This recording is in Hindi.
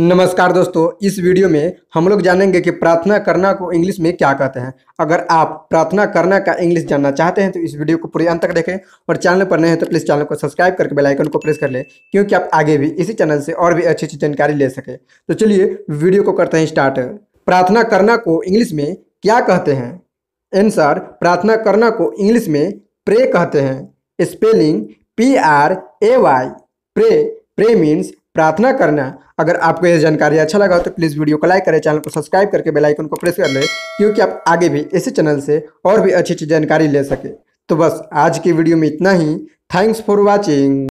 नमस्कार दोस्तों इस वीडियो में हम लोग जानेंगे कि प्रार्थना करना को इंग्लिश में क्या कहते हैं अगर आप प्रार्थना करना का इंग्लिश जानना चाहते हैं तो इस वीडियो को पूरे अंत तक देखें और चैनल पर नए हैं तो प्लीज़ चैनल को सब्सक्राइब करके बेल आइकन को प्रेस कर लें क्योंकि आप आगे भी इसी चैनल से और भी अच्छी अच्छी जानकारी ले सकें तो चलिए वीडियो को करते हैं स्टार्ट प्रार्थना करना को इंग्लिश में क्या कहते हैं एंसर प्रार्थना करना को इंग्लिश में प्रे कहते हैं spelling P R A Y pray pray means प्रार्थना करना अगर आपको यह जानकारी अच्छा लगा तो प्लीज़ वीडियो को लाइक करें चैनल को सब्सक्राइब करके बेल आइकन को प्रेस कर लें क्योंकि आप आगे भी इसी चैनल से और भी अच्छी अच्छी जानकारी ले सके तो बस आज की वीडियो में इतना ही थैंक्स फॉर वॉचिंग